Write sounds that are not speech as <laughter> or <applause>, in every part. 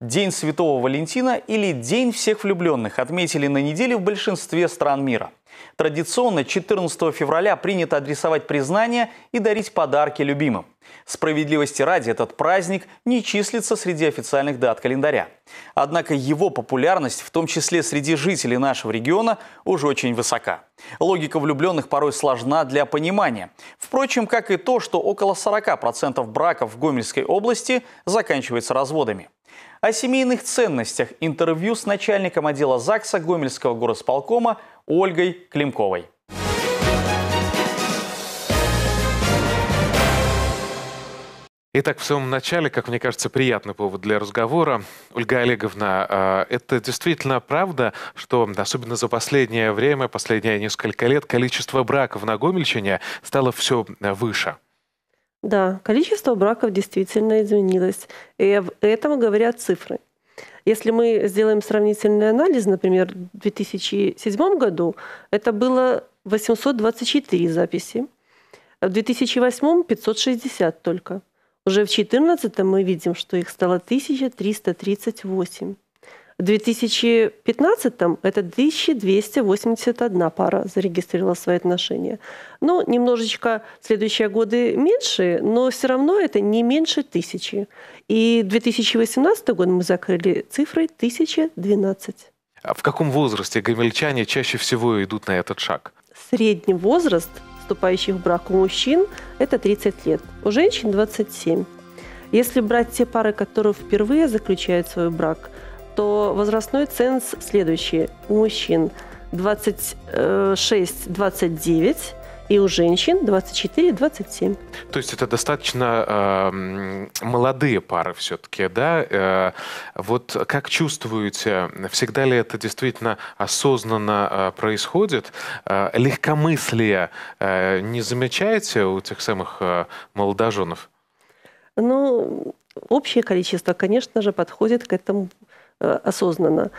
День Святого Валентина или День всех влюбленных отметили на неделе в большинстве стран мира. Традиционно 14 февраля принято адресовать признания и дарить подарки любимым. Справедливости ради этот праздник не числится среди официальных дат календаря. Однако его популярность, в том числе среди жителей нашего региона, уже очень высока. Логика влюбленных порой сложна для понимания. Впрочем, как и то, что около 40% браков в Гомельской области заканчивается разводами. О семейных ценностях интервью с начальником отдела ЗАГСа Гомельского горосполкома Ольгой Климковой. Итак, в самом начале, как мне кажется, приятный повод для разговора. Ольга Олеговна, а, это действительно правда, что особенно за последнее время, последние несколько лет, количество браков на Гомельщине стало все выше? Да, количество браков действительно изменилось. И об этом говорят цифры. Если мы сделаем сравнительный анализ, например, в 2007 году это было 824 записи, в 2008 560 только. Уже в 2014 мы видим, что их стало 1338. В 2015-м это 1281 пара зарегистрировала свои отношения. Ну, немножечко следующие годы меньше, но все равно это не меньше тысячи. И 2018 год мы закрыли цифрой 1012. А в каком возрасте гомельчане чаще всего идут на этот шаг? Средний возраст вступающих в брак у мужчин – это 30 лет, у женщин – 27. Если брать те пары, которые впервые заключают свой брак – то возрастной ценз следующий. У мужчин 26-29 и у женщин 24-27. То есть это достаточно э, молодые пары все-таки, да? Э, вот как чувствуете, всегда ли это действительно осознанно э, происходит? Э, легкомыслие э, не замечаете у тех самых э, молодоженов? Ну, общее количество, конечно же, подходит к этому Э, осознанно.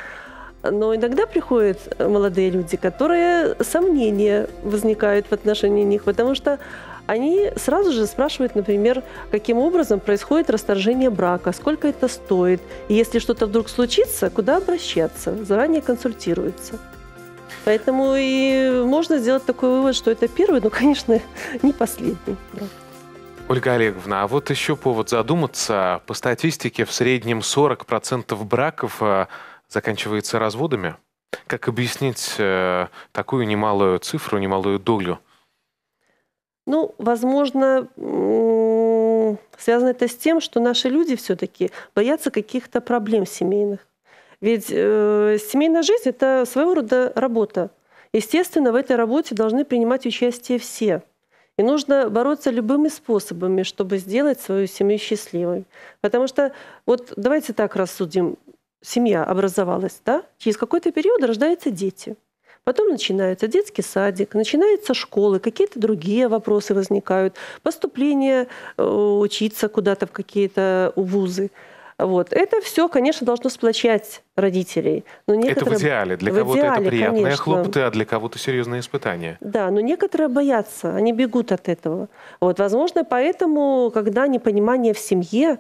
Но иногда приходят э, молодые люди, которые сомнения возникают в отношении них, потому что они сразу же спрашивают, например, каким образом происходит расторжение брака, сколько это стоит, и если что-то вдруг случится, куда обращаться, заранее консультируются. Поэтому и можно сделать такой вывод, что это первый, но, конечно, <laughs> не последний брак. Ольга Олеговна, а вот еще повод задуматься. По статистике в среднем 40% браков э, заканчивается разводами. Как объяснить э, такую немалую цифру, немалую долю? Ну, возможно, связано это с тем, что наши люди все-таки боятся каких-то проблем семейных. Ведь э, семейная жизнь – это своего рода работа. Естественно, в этой работе должны принимать участие все. И нужно бороться любыми способами, чтобы сделать свою семью счастливой. Потому что вот давайте так рассудим. Семья образовалась, да? Через какой-то период рождаются дети. Потом начинается детский садик, начинаются школы, какие-то другие вопросы возникают, поступление э, учиться куда-то в какие-то вузы. Вот. Это все, конечно, должно сплочать родителей. Но некоторые... Это в идеале. Для кого-то это приятная конечно. хлопоты, а для кого-то серьезное испытание. Да, но некоторые боятся, они бегут от этого. Вот, возможно, поэтому, когда непонимание в семье,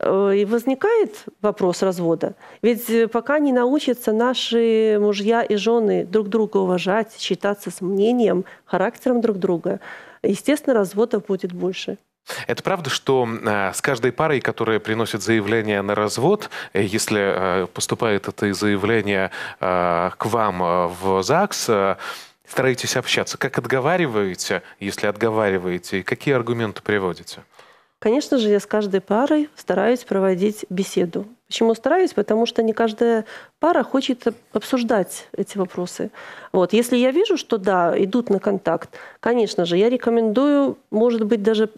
э, и возникает вопрос развода. Ведь э, пока не научатся наши мужья и жены друг друга уважать, считаться с мнением, характером друг друга, естественно, разводов будет больше. Это правда, что э, с каждой парой, которая приносит заявление на развод, э, если э, поступает это заявление к вам в ЗАГС, стараетесь общаться? Как отговариваете, если отговариваете, и какие аргументы приводите? Конечно же, я с каждой парой стараюсь проводить беседу. Почему стараюсь? Потому что не каждая пара хочет обсуждать эти вопросы. Вот. Если я вижу, что да, идут на контакт, конечно же, я рекомендую, может быть, даже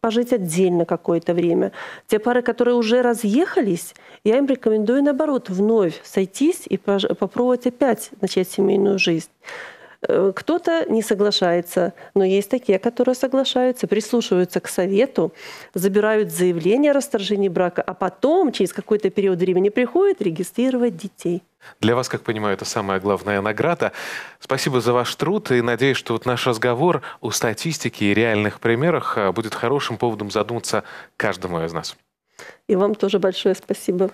пожить отдельно какое-то время. Те пары, которые уже разъехались, я им рекомендую, наоборот, вновь сойтись и попробовать опять начать семейную жизнь. Э, кто-то не соглашается, но есть такие, которые соглашаются, прислушиваются к совету, забирают заявление о расторжении брака, а потом через какой-то период времени приходят регистрировать детей. Для вас, как понимаю, это самая главная награда. Спасибо за ваш труд и надеюсь, что вот наш разговор о статистике и реальных примерах э, будет хорошим поводом задуматься каждому из нас. И вам тоже большое спасибо.